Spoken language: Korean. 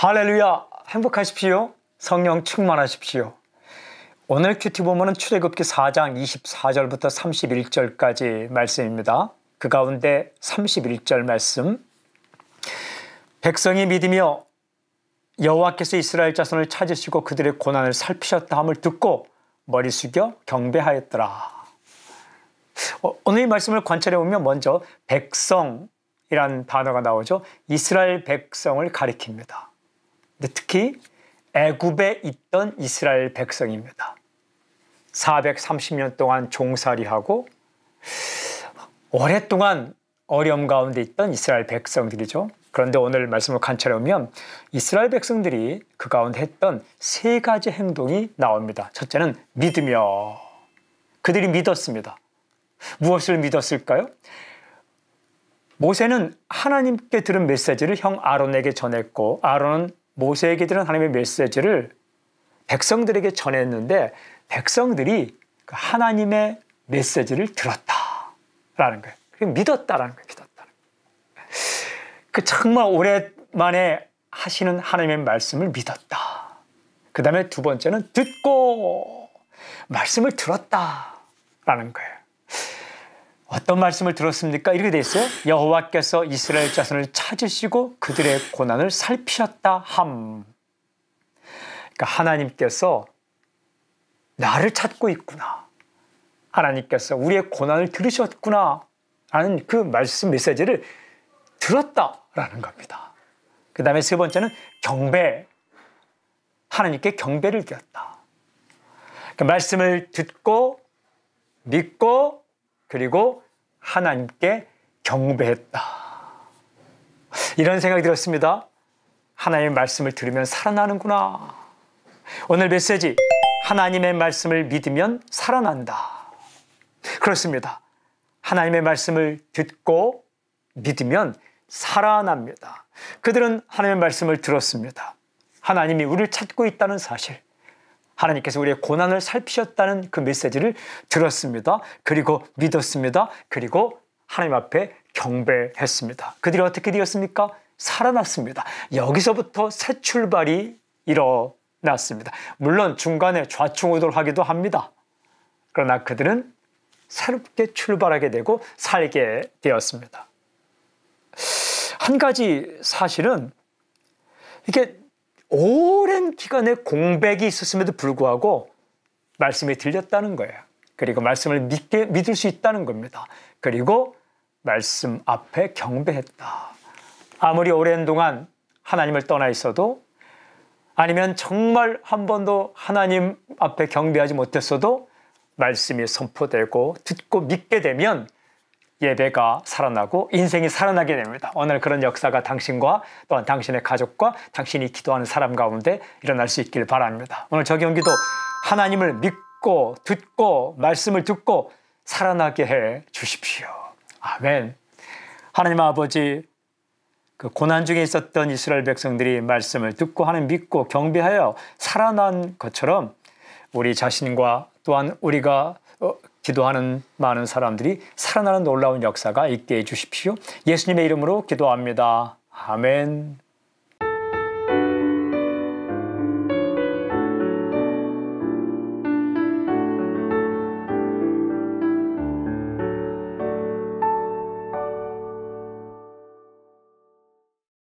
할렐루야! 행복하십시오. 성령 충만하십시오. 오늘 큐티 보면은 출애굽기 4장 24절부터 31절까지 말씀입니다. 그 가운데 31절 말씀. 백성이 믿으며 여호와께서 이스라엘 자손을 찾으시고 그들의 고난을 살피셨다 함을 듣고 머리 숙여 경배하였더라. 어, 오늘 이 말씀을 관찰해 보면 먼저 백성이란 단어가 나오죠. 이스라엘 백성을 가리킵니다. 근데 특히 애굽에 있던 이스라엘 백성입니다. 430년 동안 종살이하고 오랫동안 어려움 가운데 있던 이스라엘 백성들이죠. 그런데 오늘 말씀을 관찰해 보면 이스라엘 백성들이 그 가운데 했던 세 가지 행동이 나옵니다. 첫째는 믿으며 그들이 믿었습니다. 무엇을 믿었을까요? 모세는 하나님께 들은 메시지를 형 아론에게 전했고 아론은 모세에게 들은 하나님의 메시지를 백성들에게 전했는데 백성들이 그 하나님의 메시지를 들었다라는 거예요. 믿었다라는 거예요. 믿었다는 거예요. 그 정말 오랜만에 하시는 하나님의 말씀을 믿었다. 그 다음에 두 번째는 듣고 말씀을 들었다라는 거예요. 어떤 말씀을 들었습니까? 이렇게 돼 있어요. 여호와께서 이스라엘 자손을 찾으시고 그들의 고난을 살피셨다 함. 그러니까 하나님께서 나를 찾고 있구나. 하나님께서 우리의 고난을 들으셨구나. 라는 그 말씀 메시지를 들었다라는 겁니다. 그 다음에 세 번째는 경배. 하나님께 경배를 드렸다. 그 말씀을 듣고 믿고 그리고 하나님께 경배했다. 이런 생각이 들었습니다. 하나님의 말씀을 들으면 살아나는구나. 오늘 메시지, 하나님의 말씀을 믿으면 살아난다. 그렇습니다. 하나님의 말씀을 듣고 믿으면 살아납니다. 그들은 하나님의 말씀을 들었습니다. 하나님이 우리를 찾고 있다는 사실. 하나님께서 우리의 고난을 살피셨다는 그 메시지를 들었습니다. 그리고 믿었습니다. 그리고 하나님 앞에 경배했습니다. 그들이 어떻게 되었습니까? 살아났습니다. 여기서부터 새 출발이 일어났습니다. 물론 중간에 좌충우돌하기도 합니다. 그러나 그들은 새롭게 출발하게 되고 살게 되었습니다. 한 가지 사실은 이게 오랜 기간의 공백이 있었음에도 불구하고 말씀이 들렸다는 거예요. 그리고 말씀을 믿게, 믿을 수 있다는 겁니다. 그리고 말씀 앞에 경배했다. 아무리 오랜 동안 하나님을 떠나 있어도 아니면 정말 한 번도 하나님 앞에 경배하지 못했어도 말씀이 선포되고 듣고 믿게 되면 예배가 살아나고 인생이 살아나게 됩니다. 오늘 그런 역사가 당신과 또한 당신의 가족과 당신이 기도하는 사람 가운데 일어날 수 있길 바랍니다. 오늘 저기기도 하나님을 믿고 듣고 말씀을 듣고 살아나게 해 주십시오. 아멘. 하나님 아버지 그 고난 중에 있었던 이스라엘 백성들이 말씀을 듣고 하는 믿고 경배하여 살아난 것처럼 우리 자신과 또한 우리가 기도하는 많은 사람들이 살아나는 놀라운 역사가 있게 해주십시오. 예수님의 이름으로 기도합니다. 아멘.